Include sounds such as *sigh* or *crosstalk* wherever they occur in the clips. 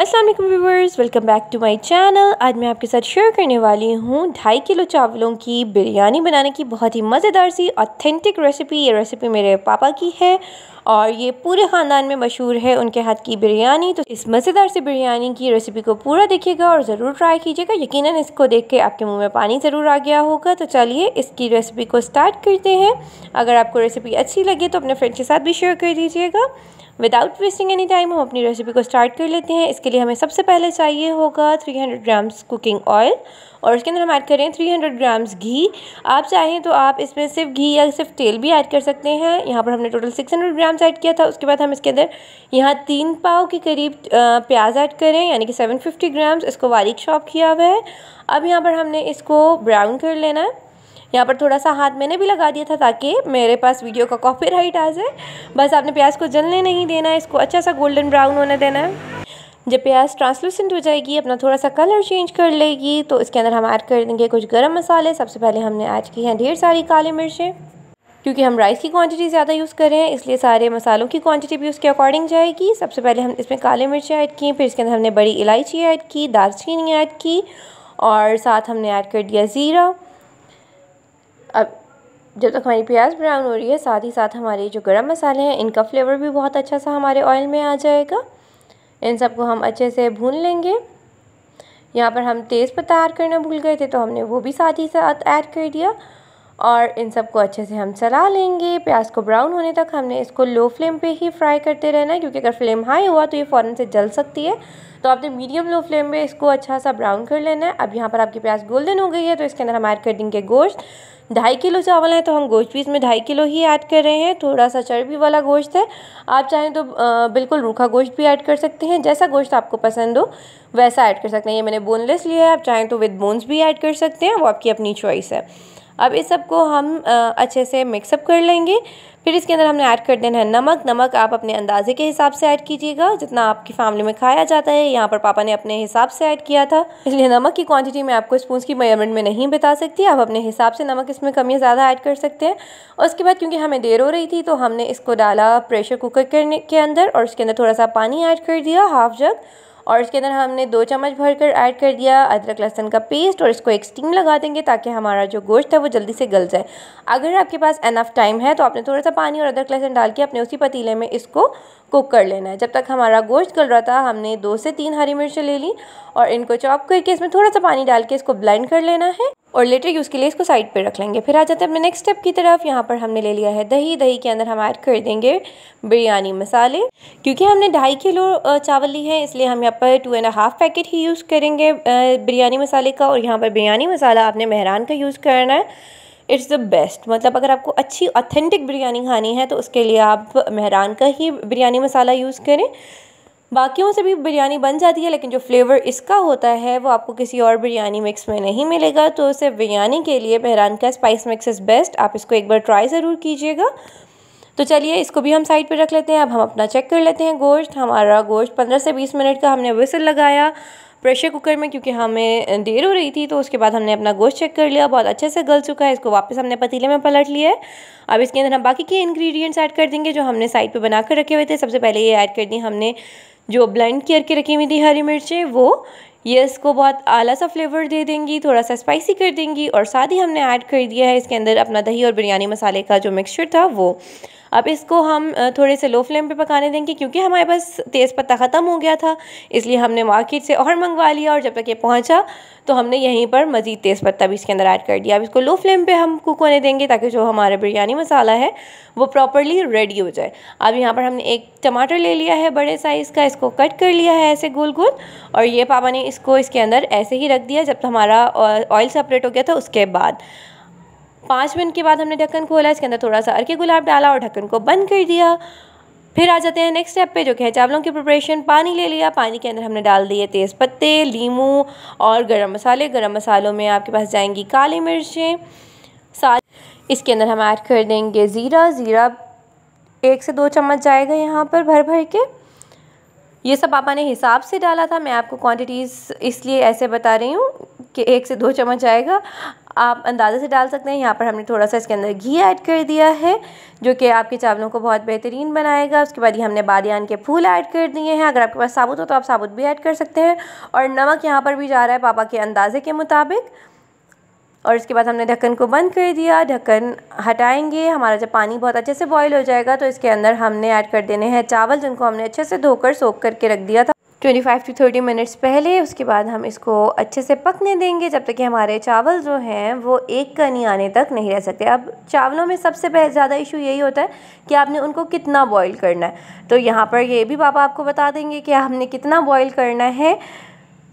Aslam viewers welcome back to my channel आज मैं आपके साथ शेयर करने वाली हूँ ढाई किलो चावलों की बिरयानी बनाने की बहुत ही मज़ेदार सी ऑथेंटिक रेसिपी ये रेसिपी मेरे पापा की है और ये पूरे ख़ानदान में मशहूर है उनके हाथ की बिरयानी तो इस मज़ेदार से बिरयानी की रेसिपी को पूरा देखिएगा और ज़रूर ट्राई कीजिएगा यकीन इसको देख के आपके मुँह में पानी ज़रूर आ गया होगा तो चलिए इसकी रेसिपी को स्टार्ट करते हैं अगर आपको रेसिपी अच्छी लगे तो अपने फ्रेंड के साथ भी शेयर कर दीजिएगा विदाउट वेस्टिंग एनी टाइम हम अपनी रेसिपी को स्टार्ट कर लेते हैं इसके लिए हमें सबसे पहले चाहिए होगा 300 ग्राम्स कुकिंग ऑयल और इसके अंदर हम ऐड करें 300 ग्राम्स घी आप चाहें तो आप इसमें सिर्फ घी या सिर्फ तेल भी ऐड कर सकते हैं यहाँ पर हमने टोटल 600 ग्राम्स ऐड किया था उसके बाद हम इसके अंदर यहाँ तीन पाव के करीब प्याज ऐड करें यानी कि फिफ्टी ग्राम्स इसको बारीक शॉप किया हुआ है अब यहाँ पर हमने इसको ब्राउन कर लेना है यहाँ पर थोड़ा सा हाथ मैंने भी लगा दिया था ताकि मेरे पास वीडियो का कॉपी राइट आ जाए बस आपने प्याज को जलने नहीं देना है इसको अच्छा सा गोल्डन ब्राउन होने देना है जब प्याज ट्रांसलूसेंट हो जाएगी अपना थोड़ा सा कलर चेंज कर लेगी तो इसके अंदर हम ऐड कर देंगे कुछ गर्म मसाले सबसे पहले हमने ऐड की हैं ढेर सारी काली मिर्चें क्योंकि हम राइस की क्वांटिटी ज़्यादा यूज़ कर रहे हैं इसलिए सारे मसालों की क्वांटिटी भी उसके अकॉर्डिंग जाएगी सबसे पहले हम इसमें काले मिर्चें ऐड की फिर इसके अंदर हमने बड़ी इलायची ऐड की दालचीनी ऐड की और साथ हमने ऐड कर दिया ज़ीरा अब जब तक हमारी प्याज ब्राउन हो रही है साथ ही साथ हमारे जो गरम मसाले हैं इनका फ्लेवर भी बहुत अच्छा सा हमारे ऑयल में आ जाएगा इन सबको हम अच्छे से भून लेंगे यहाँ पर हम पत्ता ऐड करना भूल गए थे तो हमने वो भी साथ ही साथ ऐड कर दिया और इन सबको अच्छे से हम चला लेंगे प्याज को ब्राउन होने तक हमने इसको लो फ्लेम पे ही फ्राई करते रहना है क्योंकि अगर फ्लेम हाई हुआ तो ये फ़ौरन से जल सकती है तो आपने मीडियम लो फ्लेम पे इसको अच्छा सा ब्राउन कर लेना है अब यहाँ पर आपकी प्याज गोल्डन हो गई है तो इसके अंदर हम ऐड कर देंगे गोश्त ढाई किलो चावल है तो हम गोश्त भी इसमें ढाई किलो ही ऐड कर रहे हैं थोड़ा सा चर्बी वाला गोश्त है आप चाहें तो बिल्कुल रूखा गोश्त भी ऐड कर सकते हैं जैसा गोश्त आपको पसंद हो वैसा ऐड कर सकते हैं ये मैंने बोनलेस लिया है आप चाहें तो विद बोन्स भी ऐड कर सकते हैं वो आपकी अपनी चॉइस है अब इस सब को हम अच्छे से मिक्सअप कर लेंगे फिर इसके अंदर हमने ऐड कर देना है नमक नमक आप अपने अंदाजे के हिसाब से ऐड कीजिएगा जितना आपकी फैमिली में खाया जाता है यहाँ पर पापा ने अपने हिसाब से ऐड किया था इसलिए नमक की क्वांटिटी मैं आपको स्पून की मेजरमेंट में नहीं बता सकती आप अपने हिसाब से नमक इसमें कम या ज़्यादा ऐड कर सकते हैं उसके बाद क्योंकि हमें देर हो रही थी तो हमने इसको डाला प्रेशर कुकर के अंदर और उसके अंदर थोड़ा सा पानी ऐड कर दिया हाफ जग और इसके अंदर हमने दो चम्मच भरकर ऐड कर दिया अदरक लहसन का पेस्ट और इसको एक स्टीम लगा देंगे ताकि हमारा जो गोश्त है वो जल्दी से गल जाए अगर आपके पास एनफ टाइम है तो आपने थोड़ा सा पानी और अदरक लहसन डाल के अपने उसी पतीले में इसको कुक कर लेना है जब तक हमारा गोश्त गल रहा था हमने दो से तीन हरी मिर्च ले ली और इनको चॉप करके इसमें थोड़ा सा पानी डाल के इसको ब्लेंड कर लेना है और लेटर यूज़ के लिए इसको साइड पर रख लेंगे फिर आ जाते हैं अपने नेक्स्ट स्टेप की तरफ यहाँ पर हमने ले लिया है दही दही के अंदर हम ऐड कर देंगे बिरयानी मसाले क्योंकि हमने ढाई किलो चावल ली है इसलिए हम यहाँ पर टू एंड हाफ पैकेट ही यूज़ करेंगे बिरयानी मसाले का और यहाँ पर बिरयानी मसाला आपने मेहरान का यूज़ करना है इट्स द बेस्ट मतलब अगर आपको अच्छी ऑथेंटिक बिरयानी खानी है तो उसके लिए आप मेहरान का ही बिरयानी मसाला यूज़ करें बाकियों से भी बिरयानी बन जाती है लेकिन जो फ्लेवर इसका होता है वो आपको किसी और बिरयानी मिक्स में नहीं मिलेगा तो सिर्फ बिरयानी के लिए बहरान का स्पाइस मिक्स इज़ बेस्ट आप इसको एक बार ट्राई ज़रूर कीजिएगा तो चलिए इसको भी हम साइड पे रख लेते हैं अब हम अपना चेक कर लेते हैं गोश्त हमारा गोश्त पंद्रह से बीस मिनट का हमने विसल लगाया प्रेशर कुकर में क्योंकि हमें देर हो रही थी तो उसके बाद हमने अपना गोश्त चेक कर लिया बहुत अच्छे से गल चुका है इसको वापस हमने पतीले में पलट लिया है अब इसके अंदर हम बाकी के इंग्रेडिएंट्स ऐड कर देंगे जो हमने साइड पे बना कर रखे हुए थे सबसे पहले ये ऐड कर दी हमने जो ब्लेंड करके रखी हुई थी हरी मिर्चें वो ये इसको बहुत आला सा फ्लेवर दे देंगी थोड़ा सा स्पाइसी कर देंगी और साथ ही हमने ऐड कर दिया है इसके अंदर अपना दही और बिरयानी मसाले का जो मिक्सचर था वो अब इसको हम थोड़े से लो फ्लेम पे पकाने देंगे क्योंकि हमारे पास तेज़ पत्ता ख़त्म हो गया था इसलिए हमने मार्केट से और मंगवा लिया और जब तक ये पहुँचा तो हमने यहीं पर मज़ीद तेज़पत्ता भी इसके अंदर ऐड कर दिया अब इसको लो फ्लेम पे हम कुक होने देंगे ताकि जो हमारा बिरयानी मसाला है वो प्रॉपरली रेडी हो जाए अब यहाँ पर हमने एक टमाटर ले लिया है बड़े साइज़ का इसको कट कर लिया है ऐसे गोल गोल और ये पापा ने इसको इसके अंदर ऐसे ही रख दिया जब हमारा ऑयल सेपरेट हो गया था उसके बाद पाँच मिनट के बाद हमने ढक्कन खोला इसके अंदर थोड़ा सा अर्के गुलाब डाला और ढक्कन को बंद कर दिया फिर आ जाते हैं नेक्स्ट स्टेप पे जो कि है चावलों की प्रिपरेशन पानी ले लिया पानी के अंदर हमने डाल दिए तेज़ पत्ते लीमू और गरम मसाले गरम मसालों में आपके पास जाएंगी काली मिर्चें साथ इसके अंदर हम ऐड कर देंगे ज़ीरा ज़ीरा एक से दो चम्मच जाएगा यहाँ पर भर भर के ये सब पापा ने हिसाब से डाला था मैं आपको क्वांटिटीज़ इसलिए ऐसे बता रही हूँ कि एक से दो चम्मच आएगा आप अंदाज़े से डाल सकते हैं यहाँ पर हमने थोड़ा सा इसके अंदर घी ऐड कर दिया है जो कि आपके चावलों को बहुत बेहतरीन बनाएगा उसके बाद ये हमने बादियान के फूल ऐड कर दिए हैं अगर आपके पास साबुत हो तो आप साबुत भी ऐड कर सकते हैं और नमक यहाँ पर भी जा रहा है पापा के अंदाज़े के मुताबिक और इसके बाद हमने ढक्कन को बंद कर दिया ढक्कन हटाएंगे हमारा जब पानी बहुत अच्छे से बॉईल हो जाएगा तो इसके अंदर हमने ऐड कर देने हैं चावल जिनको हमने अच्छे से धोकर सोख करके रख दिया था 25 टू 30 मिनट्स पहले उसके बाद हम इसको अच्छे से पकने देंगे जब तक कि हमारे चावल जो हैं वो एक कनी आने तक नहीं रह सकते अब चावलों में सबसे पहले ज़्यादा इशू यही होता है कि आपने उनको कितना बॉईल करना है तो यहाँ पर ये भी पापा आपको बता देंगे कि हमने कितना बॉईल करना है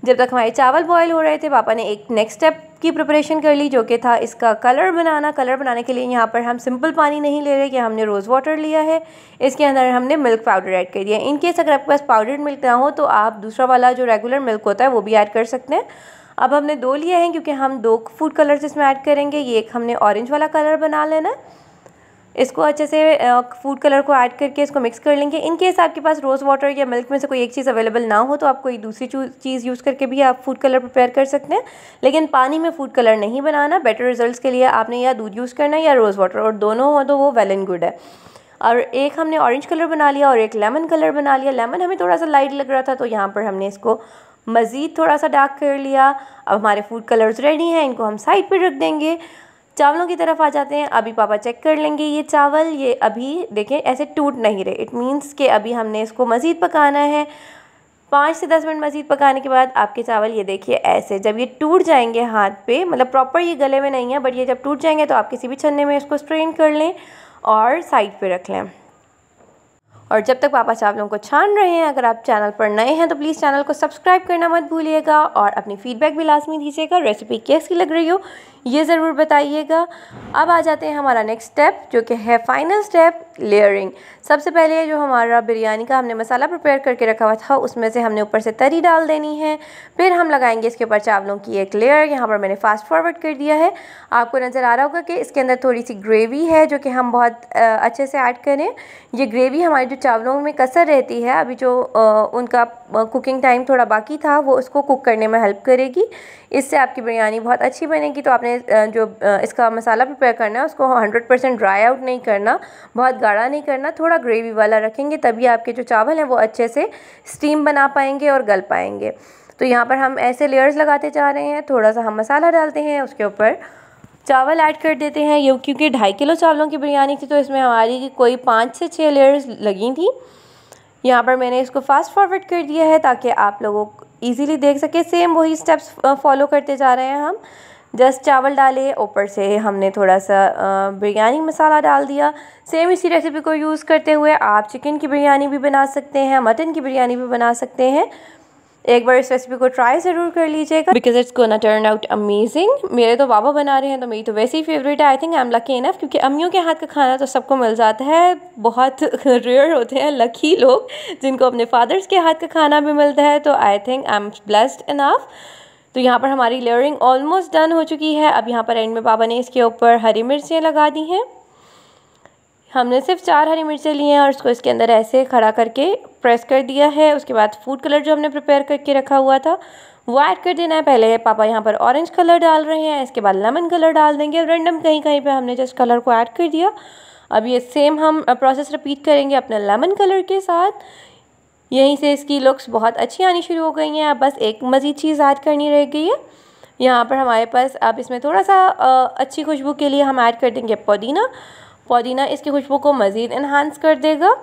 जब तक हमारे चावल बॉयल हो रहे थे पापा ने एक नेक्स्ट स्टेप की प्रिपरेशन कर ली जो कि था इसका कलर बनाना कलर बनाने के लिए यहाँ पर हम सिंपल पानी नहीं ले रहे कि हमने रोज़ वाटर लिया है इसके अंदर हमने मिल्क पाउडर ऐड कर दिया इन केस अगर आपके पास पाउडर्ड मिल्क ना हो तो आप दूसरा वाला जो रेगुलर मिल्क होता है वो भी ऐड कर सकते हैं अब हमने दो लिए हैं क्योंकि हम दो फूड कलर्स इसमें ऐड करेंगे ये एक हमने ऑरेंज वाला कलर बना लेना है इसको अच्छे से फूड कलर को ऐड करके इसको मिक्स कर लेंगे इन केस आपके पास रोज़ वाटर या मिल्क में से कोई एक चीज़ अवेलेबल ना हो तो आप कोई दूसरी चीज़ यूज़ करके भी आप फूड कलर प्रिपेयर कर सकते हैं लेकिन पानी में फूड कलर नहीं बनाना बेटर रिजल्ट के लिए आपने या दूध यूज़ करना है या रोज़ वाटर और दोनों हो तो वो वेल एंड गुड है और एक हमने ऑरेंज कलर बना लिया और एक लेमन कलर बना लिया लेमन हमें थोड़ा सा लाइट लग रहा था तो यहाँ पर हमने इसको मज़ीद थोड़ा सा डार्क कर लिया अब हमारे फूड कलर्स रेडी हैं इनको हम साइड पर रख देंगे चावलों की तरफ आ जाते हैं अभी पापा चेक कर लेंगे ये चावल ये अभी देखें ऐसे टूट नहीं रहे इट मीन्स कि अभी हमने इसको मज़ीद पकाना है पाँच से दस मिनट मज़ीद पकाने के बाद आपके चावल ये देखिए ऐसे जब ये टूट जाएंगे हाथ पे मतलब प्रॉपर ये गले में नहीं है बट ये जब टूट जाएंगे तो आप किसी भी छन्ने में इसको स्ट्रेन कर लें और साइड पे रख लें और जब तक पापा चावलों को छान रहे हैं अगर आप चैनल पर नए हैं तो प्लीज़ चैनल को सब्सक्राइब करना मत भूलिएगा और अपनी फीडबैक भी लाजमी दीजिएगा रेसिपी कैसी लग रही हो ये ज़रूर बताइएगा अब आ जाते हैं हमारा नेक्स्ट स्टेप जो कि है फाइनल स्टेप लेयरिंग सबसे पहले जो हमारा बिरयानी का हमने मसाला प्रिपेयर करके रखा हुआ था उसमें से हमने ऊपर से तरी डाल देनी है फिर हम लगाएंगे इसके ऊपर चावलों की एक लेयर यहाँ पर मैंने फास्ट फॉरवर्ड कर दिया है आपको नज़र आ रहा होगा कि इसके अंदर थोड़ी सी ग्रेवी है जो कि हम बहुत अच्छे से ऐड करें ये ग्रेवी हमारे जो चावलों में कसर रहती है अभी जो उनका कुकिंग टाइम थोड़ा बाकी था वो उसको कुक करने में हेल्प करेगी इससे आपकी बिरयानी बहुत अच्छी बनेगी तो आपने जो इसका मसाला प्रिपेयर करना है उसको हंड्रेड परसेंट ड्राई आउट नहीं करना बहुत गाढ़ा नहीं करना थोड़ा ग्रेवी वाला रखेंगे तभी आपके जो चावल हैं वो अच्छे से स्टीम बना पाएंगे और गल पाएंगे तो यहाँ पर हम ऐसे लेयर्स लगाते जा रहे हैं थोड़ा सा हम मसाला डालते हैं उसके ऊपर चावल ऐड कर देते हैं ये क्योंकि ढाई किलो चावलों की बिरयानी थी तो इसमें हमारी कोई पाँच से छः लेयर्स लगी थी यहाँ पर मैंने इसको फास्ट फॉरवर्ड कर दिया है ताकि आप लोगों ईजीली देख सके सेम वही स्टेप्स फॉलो करते जा रहे हैं हम जस्ट चावल डाले ऊपर से हमने थोड़ा सा बिरयानी मसाला डाल दिया सेम इसी रेसिपी को यूज़ करते हुए आप चिकन की बिरयानी भी बना सकते हैं मटन की बिरयानी भी बना सकते हैं एक बार इस रेसिपी को ट्राई ज़रूर कर लीजिएगा because it's gonna turn out amazing मेरे तो बाबा बना रहे हैं तो मेरी तो वैसे ही फेवरेट है I think I am lucky enough क्योंकि अम्मियों के हाथ का खाना तो सबको मिल जाता है बहुत रेयर *laughs* होते हैं लकी लोग जिनको अपने फादर्स के हाथ का खाना भी मिलता है तो I think I am blessed enough तो यहाँ पर हमारी लेयरिंग ऑलमोस्ट डन हो चुकी है अब यहाँ पर एंड में बाबा ने इसके ऊपर हरी मिर्चें लगा दी हैं हमने सिर्फ चार हरी मिर्चें ली हैं और उसको इसके अंदर ऐसे खड़ा करके प्रेस कर दिया है उसके बाद फूड कलर जो हमने प्रिपेयर करके रखा हुआ था वो ऐड कर देना है पहले पापा यहाँ पर ऑरेंज कलर डाल रहे हैं इसके बाद लेमन कलर डाल देंगे और रेंडम कहीं कहीं पर हमने जस्ट कलर को ऐड कर दिया अब ये सेम हम प्रोसेस रिपीट करेंगे अपने लेमन कलर के साथ यहीं से इसकी लुक्स बहुत अच्छी आनी शुरू हो गई हैं अब बस एक मज़ीद चीज़ ऐड करनी रह गई है यहाँ पर हमारे पास अब इसमें थोड़ा सा अच्छी खुशबू के लिए हम ऐड कर देंगे पुदीना पुदीना इसकी खुशबू को मज़ीद इन्हांस कर देगा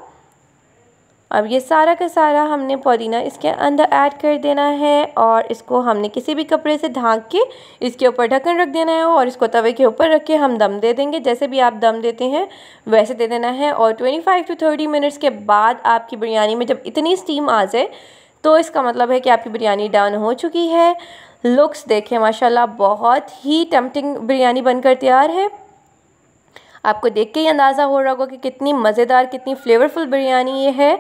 अब ये सारा का सारा हमने पुदीना इसके अंदर ऐड कर देना है और इसको हमने किसी भी कपड़े से ढाँक के इसके ऊपर ढक्कन रख देना है और इसको तवे के ऊपर रख के हम दम दे देंगे जैसे भी आप दम देते हैं वैसे दे देना है और 25 टू 30 मिनट्स के बाद आपकी बिरयानी में जब इतनी स्टीम आ जाए तो इसका मतलब है कि आपकी बिरयानी डन हो चुकी है लुक्स देखें माशाल्लाह बहुत ही टम्पटिंग बिरयानी बनकर तैयार है आपको देख के ही अंदाज़ा हो रहा होगा कि कितनी मज़ेदार कितनी फ्लेवरफुल बिरयानी ये है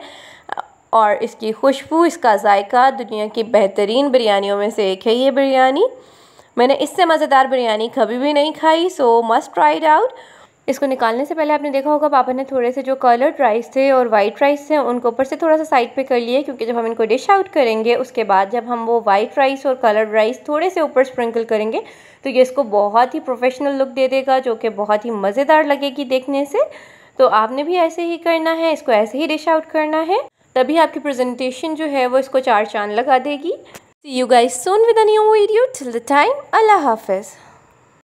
और इसकी खुशबू इसका जायका दुनिया की बेहतरीन बिरयानियों में से एक है ये बिरयानी मैंने इससे मज़ेदार बिरयानी कभी भी नहीं खाई so must try it out इसको निकालने से पहले आपने देखा होगा पापा ने थोड़े से जो कलर्ड राइस थे और वाइट राइस थे उनको ऊपर से थोड़ा सा साइड पे कर लिए क्योंकि जब हम इनको डिश आउट करेंगे उसके बाद जब हम वो वाइट राइस और कलर्ड राइस थोड़े से ऊपर स्प्रिंकल करेंगे तो ये इसको बहुत ही प्रोफेशनल लुक दे देगा जो कि बहुत ही मज़ेदार लगेगी देखने से तो आपने भी ऐसे ही करना है इसको ऐसे ही डिश आउट करना है तभी आपकी प्रेजेंटेशन जो है वो इसको चार चांद लगा देगी you guys soon with a new video till the time अल्लाह हाफिज़